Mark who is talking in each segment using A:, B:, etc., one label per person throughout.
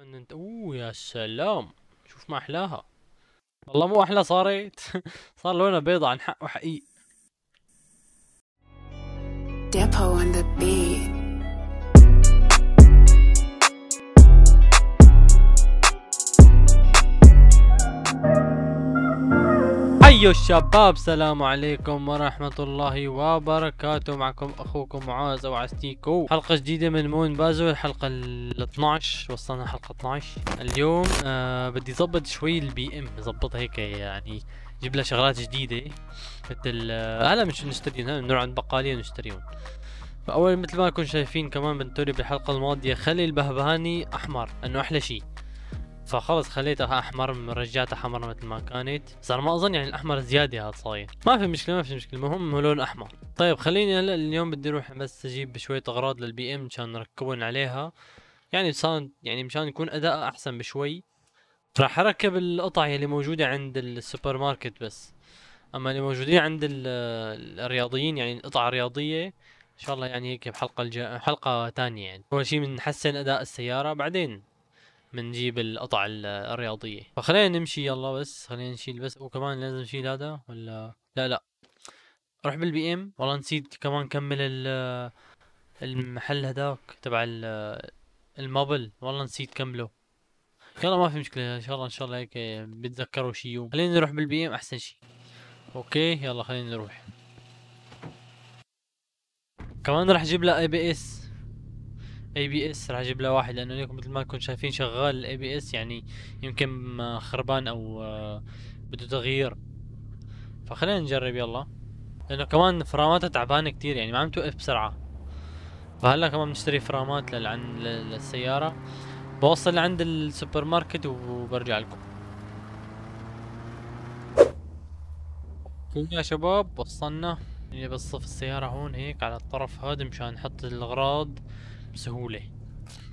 A: انت اوه يا سلام شوف ما احلاها والله مو احلى صارت إيه؟ صار لونها بيضة عن حق وحقيقي ايو الشباب السلام عليكم ورحمة الله وبركاته معكم اخوكم معاذ او عستيكو حلقة جديدة من مون بازو الحلقة ال 12 وصلنا حلقة 12 اليوم آه بدي ظبط شوي البي ام ظبطها هيك يعني جيب لها شغلات جديده مثل آه هلا مش نشتريهم هلا بنروح عند بقاليه نشتريهم فاول مثل ما كنتم شايفين كمان بنتوري بالحلقه الماضيه خلي البهبهاني احمر انه احلى شيء فخلص خليتها احمر رجعتها حمر مثل ما كانت صار ما اظن يعني الاحمر زياده هذا صاير ما في مشكله ما في مشكله المهم هو لون احمر طيب خليني هلا اليوم بدي اروح بس اجيب شويه اغراض للبي ام مشان نركبهم عليها يعني مشان يعني مشان يكون اداء احسن بشوي راح اركب القطع اللي موجوده عند السوبر ماركت بس اما اللي موجودين عند الرياضيين يعني القطع الرياضيه ان شاء الله يعني هيك بحلقه الجا... حلقه ثانيه يعني اول شيء بنحسن اداء السياره بعدين منجيب القطع الرياضية فخلينا نمشي يلا بس خلينا نشيل بس وكمان لازم نشيل هذا ولا لا لا روح بالبي ام والله نسيت كمان كمل ال المحل هداك تبع المابل والله نسيت كمله يلا ما في مشكلة ان شاء الله ان شاء الله هيك بتذكروا شي يوم خلينا نروح بالبي ام احسن شي اوكي يلا خلينا نروح كمان راح اجيب لها اي بي اس اي بي اس راح اجيب له واحد لانه ليكم مثل ما تكون شايفين شغال الاي بي اس يعني يمكن خربان او آه، بده تغيير فخلينا نجرب يلا لانه كمان فراماتها تعبانه كتير يعني ما عم توقف بسرعه فهلا كمان بنشتري فرامات للعن للسياره بوصل لعند السوبر ماركت وبرجع لكم يا شباب وصلنا اللي يعني بتصف السيارة هون هيك على الطرف هذا مشان نحط الأغراض بسهولة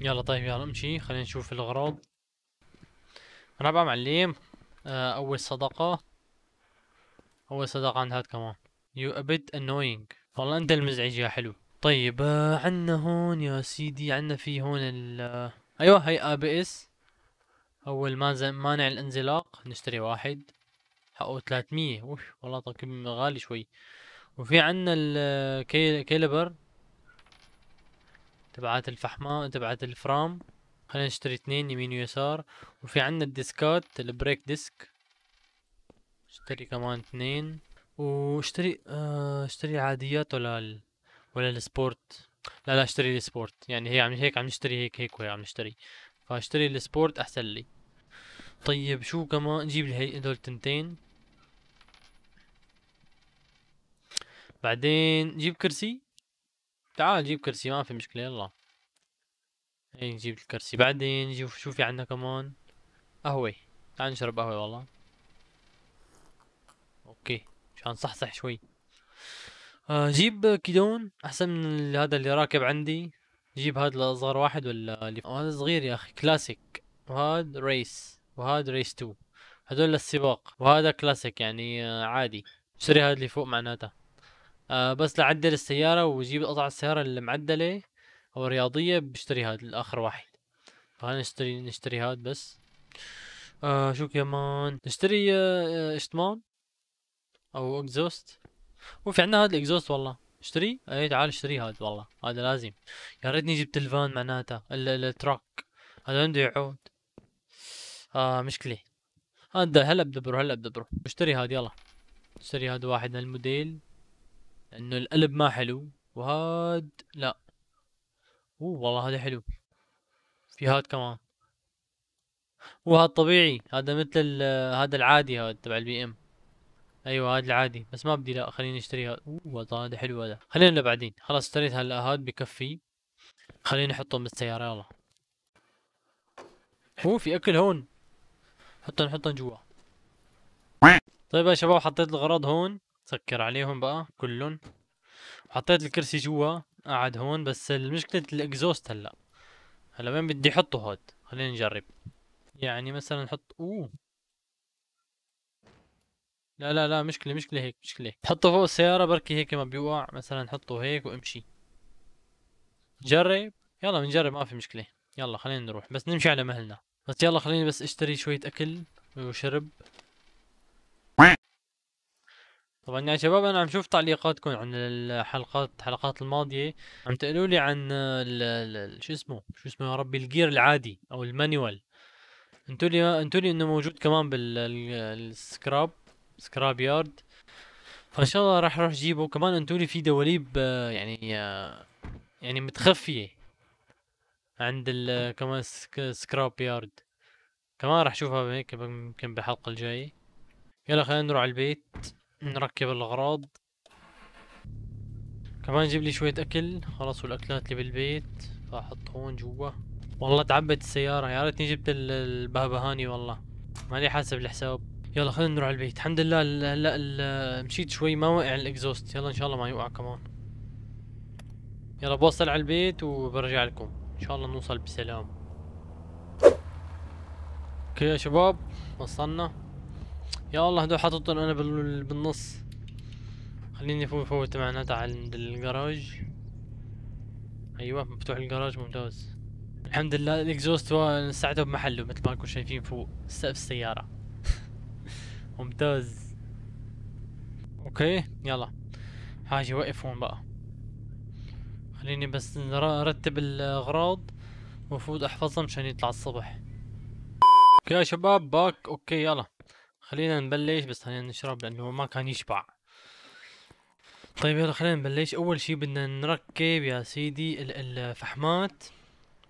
A: يلا طيب يلا امشي خلينا نشوف الاغراض رابع معلم آه، اول صدقة اول صدقة عند هاد كمان يو ابد انوينج والله انت المزعج يا حلو طيب آه، عنا هون يا سيدي عنا في هون ال آه، ايوه هي ا بي اس اول ما مانع الانزلاق نشتري واحد حقه 300 اوف والله طيب غالي شوي وفي عنا الكيلبر تبعات الفحماء تبعات الفرام خلينا نشتري اثنين يمين ويسار وفي عندنا الديسكات البريك ديسك اشتري كمان اثنين واشتري اه اشتري عاديات ولا ال... ولا السبورت لا لا اشتري السبورت يعني هي عم هيك عم نشتري هيك هيك وهي عم نشتري فاشتري السبورت احسن لي طيب شو كمان نجيب هي هدول تنتين بعدين جيب كرسي تعال جيب كرسي ما في مشكلة يلا اي نجيب الكرسي بعدين نشوف شو في عندنا كمان قهوة تعال نشرب قهوة والله اوكي مشان صحصح شوي آه جيب كيدون احسن من هذا اللي راكب عندي جيب هذا الاصغر واحد ولا اللي هذا صغير يا اخي كلاسيك وهذا ريس وهذا ريس 2 هذول للسباق وهذا كلاسيك يعني آه، عادي اشتري هذا اللي فوق معناتها آه بس لعدل السيارة وجيب قطع السيارة المعدلة أو الرياضية بشتري هاد الآخر واحد فهنا نشتري نشتري هاد بس آه شو كمان نشتري آه, آه، اشطمان أو اكزوست وفي عنا هاد الاكزوست والله اشتري اي تعال اشتري هاد والله هذا لازم يا ريتني جبت الفان معناتها التراك هذا عنده يعود آه مشكلة هذا هلا بدبره هلا بدبره اشتري هاد يلا اشتري هاد واحد من الموديل لأنه القلب ما حلو وهاد لا أوه والله هذا حلو في هاد كمان وهذا طبيعي هذا مثل هذا العادي هذا تبع البي ام ايوه هذا العادي بس ما بدي لا خليني اشتري هذا اوه هذا حلو هذا خلينا لبعدين خلاص اشتريت هلا هذا بكفي خليني احطهم بالسياره يلا هو في اكل هون حطهم حطهم جوا طيب يا شباب حطيت الغرض هون سكر عليهم بقى كلهم وحطيت الكرسي جوا قعد هون بس المشكلة الاكزوست هلا هلا وين بدي احطه هاد خلينا نجرب يعني مثلا نحط اوه لا لا لا مشكلة مشكلة هيك مشكلة حطه فوق السيارة بركي هيك ما بيوقع مثلا نحطه هيك وامشي جرب يلا بنجرب ما في مشكلة يلا خلينا نروح بس نمشي على مهلنا بس يلا خليني بس اشتري شوية اكل وشرب طبعا يا شباب انا عم شوف تعليقاتكم عن الحلقات الحلقات الماضيه عم تقولوا لي عن شو اسمه شو اسمه يا ربي الجير العادي او المانيوال انتوا لي انتوا لي انه موجود كمان بالسكراب سكراب يارد فان شاء الله راح اروح جيبه كمان انتوا لي في دواليب يعني يعني متخفيه عند كمان سكراب يارد كمان راح اشوفها هيك يمكن بالحلقه الجايه يلا خلينا نروح على البيت نركب الأغراض كمان نجيب لي شوية أكل خلاص والأكلات اللي بالبيت فأحط هون جوا والله تعبت السيارة يا ريتني جبت البهبهاني والله ماني حاسب الحساب يلا خلينا نروح البيت الحمد لله هلا مشيت شوي ما وقع الاكزوست يلا ان شاء الله ما يوقع كمان يلا بوصل على البيت وبرجع لكم ان شاء الله نوصل بسلام اوكي يا شباب وصلنا يا الله هدول حاططهم انا بالنص خليني فوق فوت تبعنا تعال عند الجراج ايوه مفتوح الجراج ممتاز الحمد لله الاكزوست ساعته بمحله مثل ما انكم شايفين فوق سقف السياره ممتاز اوكي يلا حاجه وقف هون بقى خليني بس ارتب الاغراض وفوت احفظهم عشان يطلع الصبح اوكي يا شباب باك اوكي يلا خلينا نبلش بس خلينا نشرب لانه ما كان يشبع طيب يلا خلينا نبلش اول شي بدنا نركب يا سيدي الفحمات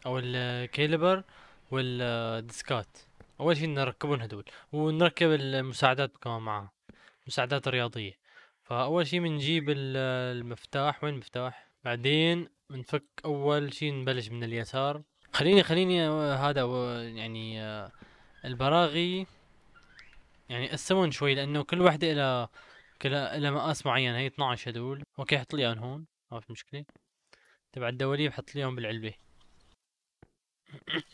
A: او الكيلبر والديسكات اول شي بدنا نركبهم هدول ونركب المساعدات كمان معاه مساعدات رياضية فاول شي بنجيب المفتاح وين المفتاح بعدين بنفك اول شي نبلش من اليسار خليني خليني آه، هذا آه، يعني آه، البراغي يعني قسمهم شوي لانه كل وحده لها كل لها مقاس معين هي 12 هدول اوكي حط لي اياهم هون ما في مشكله تبع الدولية بحط لي اياهم بالعلبه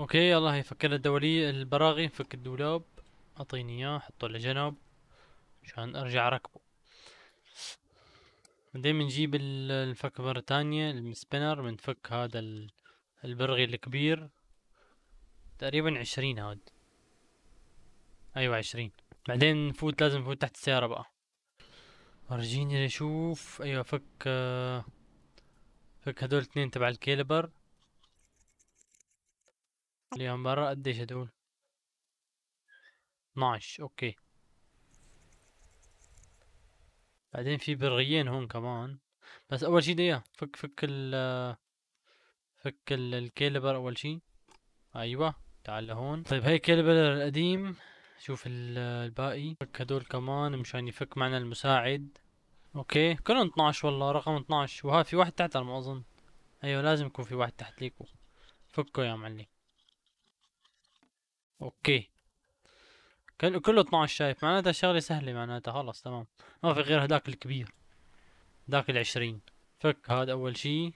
A: اوكي يلا هي فكنا الدواليب البراغي نفك الدولاب اعطيني اياه حطه لجنب مشان ارجع اركبه بعدين بنجيب الفك مرة تانية السبينر بنفك هذا البرغي الكبير تقريبا عشرين هاد ايوه عشرين بعدين نفوت لازم نفوت تحت السيارة بقى ورجيني لشوف ايوه فك فك هدول اثنين تبع الكيلبر اليوم برا قديش هدول 12 اوكي بعدين في برغيين هون كمان بس اول شي دقيقة فك فك ال فك الكيلبر اول شي ايوه تعال لهون طيب هاي الكيلبر القديم شوف الباقي فك هدول كمان مشان يفك معنا المساعد اوكي كلهم 12 والله رقم 12 وها في واحد تحت على ما اظن ايوه لازم يكون في واحد تحت ليكو فكه يا معلم اوكي كله 12 شايف معناتها شغلة سهلة معناتها خلص تمام ما في غير هداك الكبير هداك العشرين فك هذا اول شي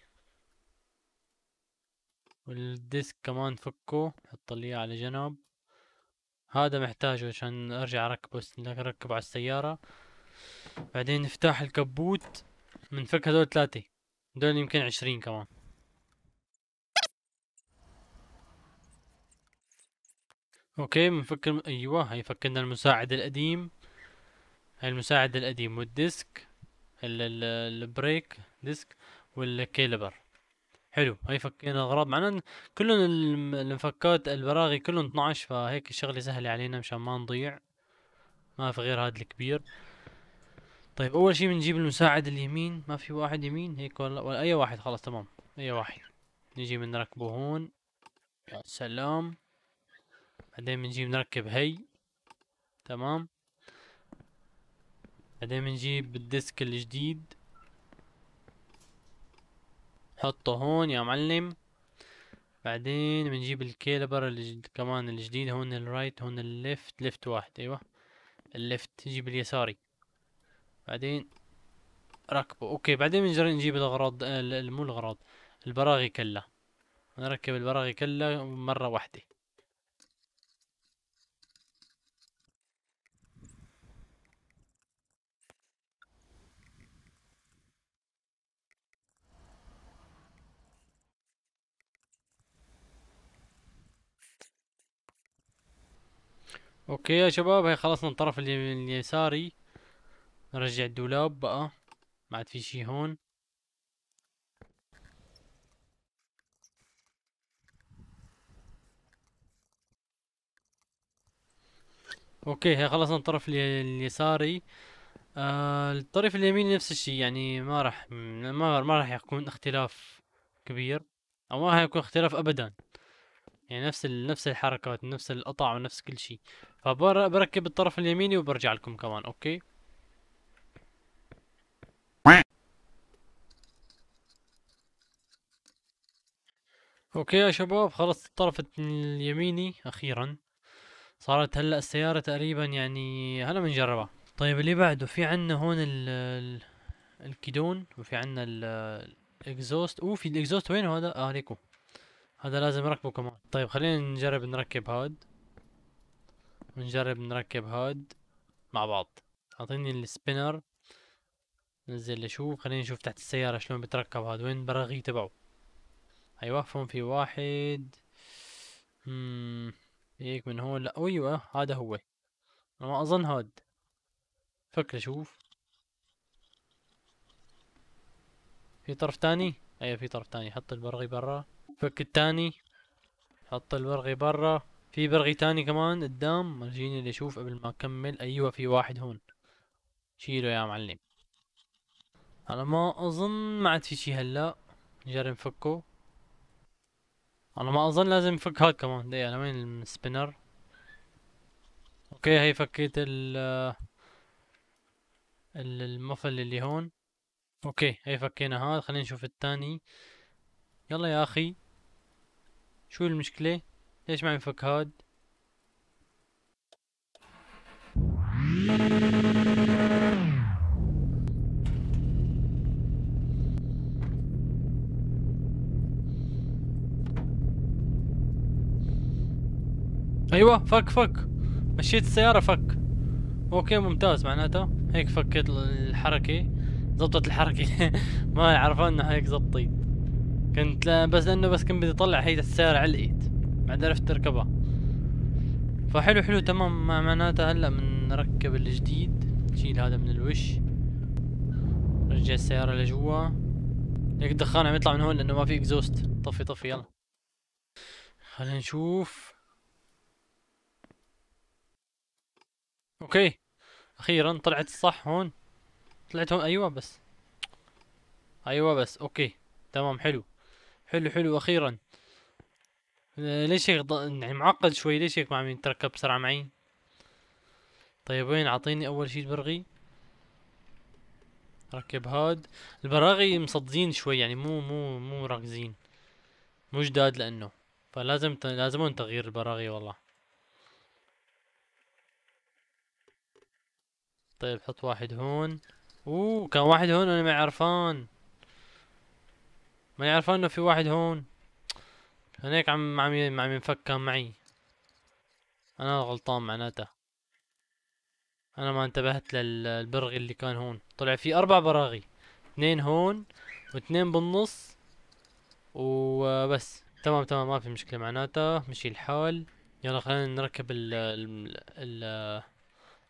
A: والديسك كمان فكه حط لي على جنب هذا محتاجه عشان ارجع اركبه اركب على السيارة بعدين نفتح الكبوت بنفك هدول ثلاثة دول يمكن عشرين كمان اوكي بنفك ايوه هي فكنا المساعد القديم هاي المساعد القديم والديسك ال... ال... البريك ديسك والكيلبر حلو هاي فكينا الاغراض معنا كلهم المفكات البراغي كلهم 12 فهيك الشغله سهله علينا مشان ما نضيع ما في غير هذا الكبير طيب اول شيء بنجيب المساعد اليمين ما في واحد يمين هيك ولا, ولا اي واحد خلاص تمام اي واحد نجي بنركبه هون يا سلام بعدين بنجيب نركب هي تمام بعدين بنجيب الديسك الجديد حطه هون يا معلم بعدين بنجيب الكيلبر الجد... كمان الجديد هون الرايت هون الليفت ليفت واحد ايوه الليفت جيب اليساري بعدين ركبه اوكي بعدين بنجرب نجيب الاغراض مو الاغراض البراغي كله نركب البراغي كله مرة واحدة اوكي يا شباب هي خلصنا الطرف اليساري نرجع الدولاب بقى ما عاد في شي هون اوكي هي خلصنا الطرف اليساري آه الطرف اليمين نفس الشي يعني ما راح ما راح يكون اختلاف كبير او ما راح يكون اختلاف ابدا يعني نفس نفس الحركات نفس القطع ونفس كل شيء فبركب الطرف اليميني وبرجع لكم كمان اوكي اوكي يا شباب خلصت الطرف اليميني اخيرا صارت هلا السياره تقريبا يعني هلا بنجربها طيب اللي بعده في عنا هون ال الكيدون وفي عنا الاكزوست اوه في الاكزوست وين هذا اه ليكو هذا لازم نركبه كمان طيب خلينا نجرب نركب هاد ونجرب نركب هاد مع بعض اعطيني السبينر نزل لشوف خلينا نشوف تحت السيارة شلون بتركب هاد وين البراغي تبعه ايوه فهم في واحد امم هيك من هون لا ايوه هذا هو انا ما اظن هاد فك شوف في طرف تاني ايوه في طرف تاني حط البرغي برا فك التاني حط البرغي برا في برغي تاني كمان قدام رجيني اللي اشوف قبل ما اكمل ايوه في واحد هون شيله يا معلم على ما اظن ما عاد في شي هلا نجرب نفكه على ما اظن لازم نفك هاد كمان دقيقة وين السبينر اوكي هي فكيت ال المفل اللي هون اوكي هي فكينا هاد خلينا نشوف التاني يلا يا اخي شو المشكلة ليش ما عم يفك هاد ايوه فك فك مشيت السيارة فك اوكي ممتاز معناتها هيك فكت الحركة زبطت الحركة ما عرفان انه هيك زبطت كنت لا بس لانه بس كنت بدي اطلع هيدا السيارة على الايد ما عرفت تركبها فحلو حلو تمام معناتها هلا بنركب الجديد نشيل هذا من الوش نرجع السيارة لجوا هيك الدخان عم يطلع من هون لانه ما في اكزوست طفي طفي يلا خلينا نشوف اوكي اخيرا طلعت الصح هون طلعت هون ايوه بس ايوه بس اوكي تمام حلو حلو حلو اخيرا آه، ليش هيك يعني معقد شوي ليش هيك ما عم يتركب بسرعة معي طيب وين اعطيني اول شي البرغي ركب هاد البراغي مصدين شوي يعني مو مو مو راكزين مو جداد لانه فلازم لازمون تغيير البراغي والله طيب حط واحد هون اوه كان واحد هون انا ما عرفان ما يعرف انه في واحد هون هناك عم عم عم ينفكها معي انا غلطان معناتها انا ما انتبهت للبرغي اللي كان هون طلع في اربع براغي اثنين هون واثنين بالنص وبس تمام تمام ما في مشكله معناتها مشي الحال يلا خلينا نركب ال ال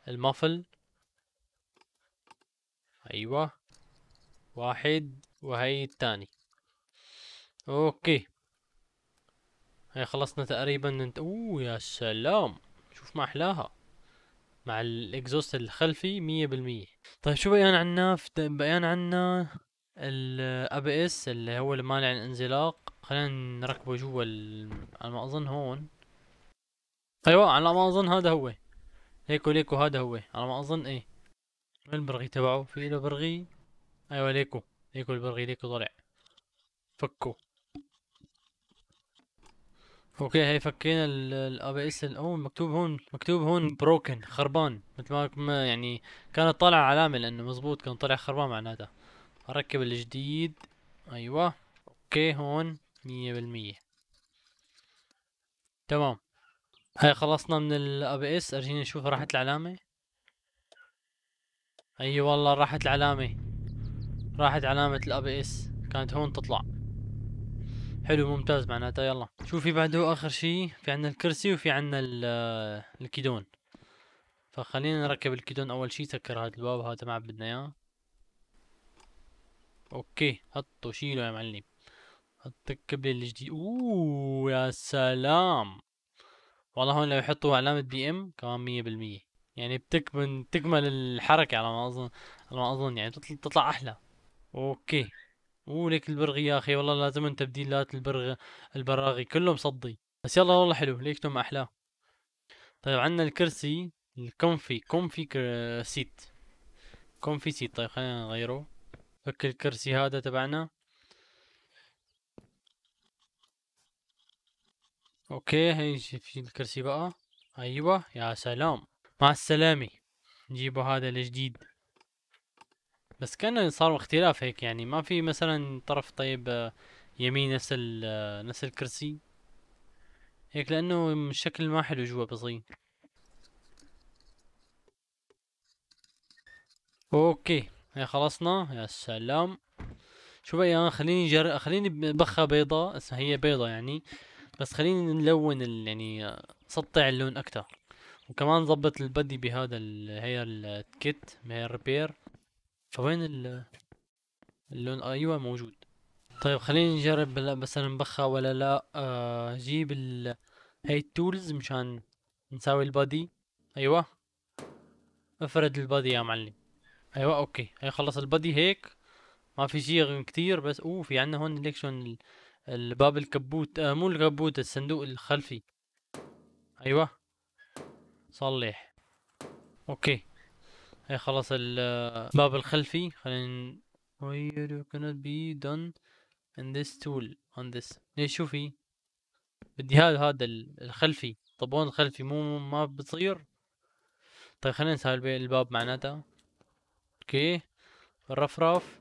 A: المافل ايوه واحد وهي الثاني اوكي هي خلصنا تقريبا انت اوه يا سلام شوف ما احلاها مع الاكزوست الخلفي مية بالمية طيب شو بيان عنا بيان عنا الابي اس اللي هو المانع الانزلاق خلينا نركبه جوا على ما اظن هون ايوه على ما اظن هذا هو ليكو ليكو هذا هو على ما اظن ايه وين البرغي تبعه في له برغي ايوه ليكو ليكو البرغي ليكو طلع فكه اوكي هي فكينا الاي بي اس او مكتوب هون مكتوب هون بروكن خربان مثل ما يعني كانت طالعه علامه لانه مزبوط كان طلع خربان معناتها اركب الجديد ايوه اوكي هون مية بالمية تمام هاي خلصنا من الاي بي اس ارجيني نشوف راحت العلامه اي أيوة والله راحت العلامه راحت علامه الاي بي اس كانت هون تطلع حلو ممتاز معناتها يلا شوفي في بعده اخر شيء في عندنا الكرسي وفي عندنا آه، الكيدون فخلينا نركب الكيدون اول شيء سكر هذا الباب هذا ما بدنا اياه اوكي حطه شيله يا معلم حط الكبل الجديد اوه يا سلام والله هون لو يحطوا علامة بي ام كمان مية بالمية يعني بتكمل تكمل الحركة على ما اظن على ما اظن يعني تطلع احلى اوكي وليك البرغي يا اخي والله لازم تبديلات البرغ البراغي كلهم صدي بس يلا والله حلو ليكتم احلاه طيب عندنا الكرسي الكونفي كونفي سيت كونفي سيت طيب خلينا نغيره فك الكرسي هذا تبعنا اوكي هاي في الكرسي بقى ايوه يا سلام مع السلامه نجيبه هذا الجديد بس كان صار اختلاف هيك يعني ما في مثلا طرف طيب آه، يمين نفس آه، نفس الكرسي هيك لانه الشكل ما حلو جوا بصي اوكي هي إيه، خلصنا يا سلام شو بقى يعني خليني جر... خليني بخه بيضة اسمها هي بيضة يعني بس خليني نلون ال... يعني سطع آه، اللون اكتر وكمان ظبط البدي بهذا ال... هي الكت هي الريبير فوين اللون آه، ايوه موجود طيب خلينا نجرب هلا بس انا مبخه ولا لا آه جيب ال هاي التولز مشان نساوي البادي ايوه افرد البادي يا معلم ايوه اوكي هي خلص البادي هيك ما في شيء كتير بس اوه في عنا هون ليك شلون الباب الكبوت آه مو الكبوت الصندوق الخلفي ايوه صلح اوكي هي إيه، خلاص الباب الخلفي خلينا where cannot be done in this tool on this ليش إيه، شوفي بدي هذا هذا الخلفي طبون الخلفي مو ما بتصير طيب خلينا نسوي الباب معناته اوكي الرفرف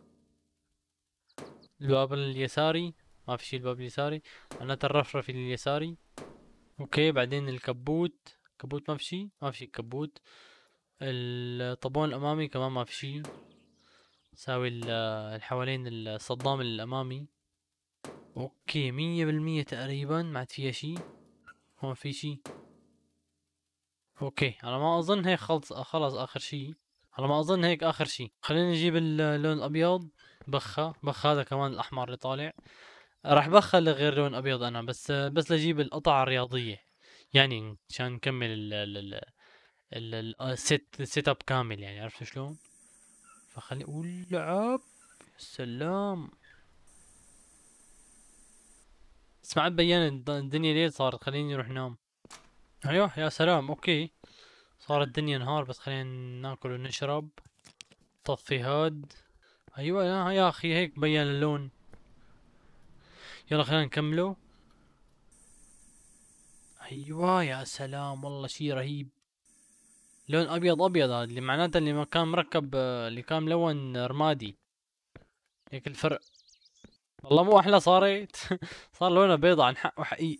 A: الباب اليساري ما في شي الباب اليساري معناته الرفرف اليساري اوكي بعدين الكبوت كبوت ما في شي ما في شي كبوت الطابون الامامي كمان ما في شيء ساوي الحوالين الصدام الامامي اوكي مية بالمية تقريبا ما عاد فيها شيء هون في شيء اوكي على ما اظن هيك خلص خلص اخر شيء على ما اظن هيك اخر شيء خلينا نجيب اللون الابيض بخه بخ هذا كمان الاحمر اللي طالع راح بخة لغير لون ابيض انا بس بس لجيب القطع الرياضيه يعني مشان نكمل ال ال السيت سيت اب كامل يعني عرفت شلون فخلي اقول لعب سلام سمعت بيان الدنيا ليل صارت خليني اروح نام ايوه يا سلام اوكي صارت الدنيا نهار بس خلينا ناكل ونشرب طفي هاد ايوه يا اخي هيك بيان اللون يلا خلينا نكمله ايوه يا سلام والله شي رهيب لون ابيض ابيض هذا اللي معناته اللي كان مركب آه، اللي كان ملون رمادي هيك الفرق والله مو احلى صارت صار لونه بيضة عن حق وحقيق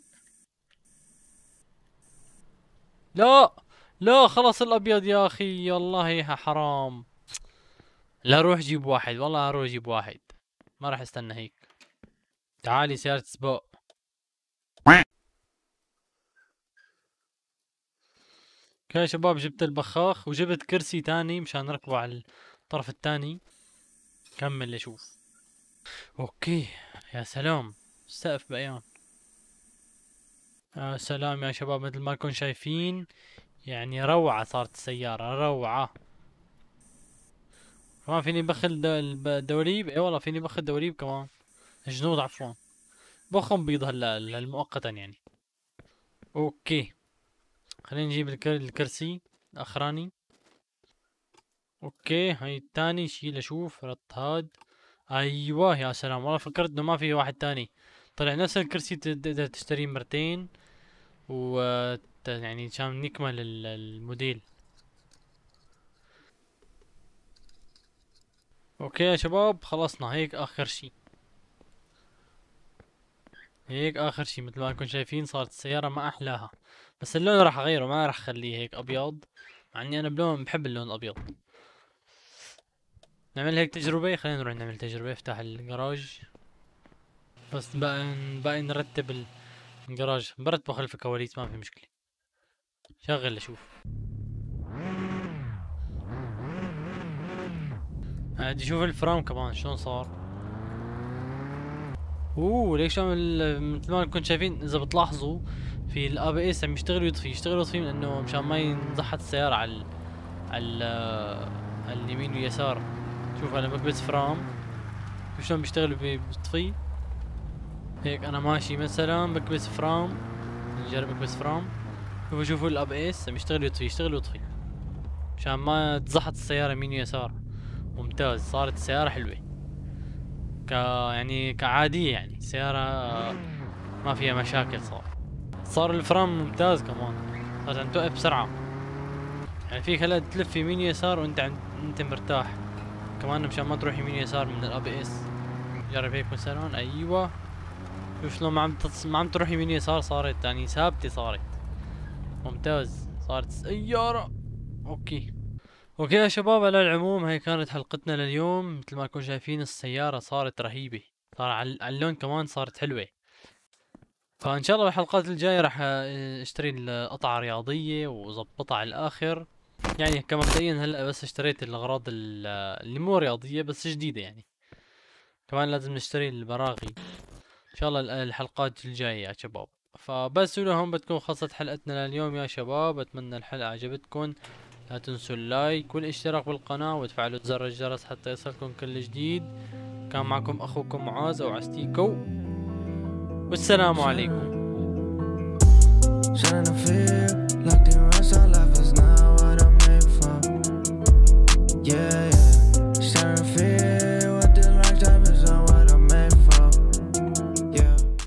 A: لا لا خلص الابيض يا اخي والله حرام لا روح جيب واحد والله اروح جيب واحد ما راح استنى هيك تعالي سيارة سباق يا شباب جبت البخاخ وجبت كرسي تاني مشان نركبه على الطرف التاني كمل اشوف اوكي يا سلام السقف بيان يا آه، سلام يا شباب مثل ما كن شايفين يعني روعة صارت السيارة روعة كمان فيني بخل دواريب اي والله فيني بخل دواريب كمان جنود عفوا بخهم بيض هلا المؤقتا يعني اوكي خلينا نجيب الكرسي الاخراني اوكي هاي الثاني شيل اشوف رط هاد ايوه يا سلام والله فكرت انه ما في واحد ثاني طلع نفس الكرسي تقدر تشتريه مرتين و يعني عشان نكمل الموديل اوكي يا شباب خلصنا هيك اخر شي هيك اخر شي مثل ما انكم شايفين صارت السيارة ما احلاها بس اللون راح اغيره ما راح اخليه هيك ابيض مع اني انا بلون بحب اللون الابيض نعمل هيك تجربة خلينا نروح نعمل تجربة افتح الجراج بس بقى باقي نرتب الجراج برتبه خلف الكواليس ما في مشكلة شغل اشوف بدي اشوف الفرام كمان شلون صار اوه ليش عمل مثل ما كنتم شايفين اذا بتلاحظوا في الاي بي اس عم يشتغل ويطفي يشتغل ويطفي لانه مشان ما ينزحط السياره على على, اليمين واليسار شوف انا بكبس فرام شوف شلون بيشتغل بيطفي هيك انا ماشي مثلا بكبس فرام نجرب بكبس فرام شوف شوفوا الاب اس عم يشتغل ويطفي يشتغل ويطفي مشان ما تزحط السيارة يمين ويسار ممتاز صارت السيارة حلوة ك يعني كعادية يعني سيارة ما فيها مشاكل صار صار الفرام ممتاز كمان لازم توقف بسرعة يعني فيك هلا تلف يمين يسار وانت عند انت مرتاح كمان مشان ما تروح يمين يسار من الاب اس جرب هيك مثلا ايوه شوف شلون ما عم تص... ما عم تروح يمين يسار صارت يعني ثابتة صارت ممتاز صارت سيارة اوكي اوكي يا شباب على العموم هي كانت حلقتنا لليوم مثل ما كنتم شايفين السيارة صارت رهيبة صار على اللون كمان صارت حلوة فان شاء الله بالحلقات الجايه راح آه، اشتري القطعه رياضيه واظبطها على الاخر يعني كمبدئيا هلا بس اشتريت الاغراض آه، اللي مو رياضيه بس جديده يعني كمان لازم نشتري البراغي ان شاء الله آه، الحلقات الجايه يا شباب فبس لهم بتكون خلصت حلقتنا لليوم يا شباب اتمنى الحلقه عجبتكم لا تنسوا اللايك والاشتراك بالقناه وتفعلوا زر الجرس حتى يصلكم كل جديد كان معكم اخوكم معاذ او عستيكو والسلام عليكم Yeah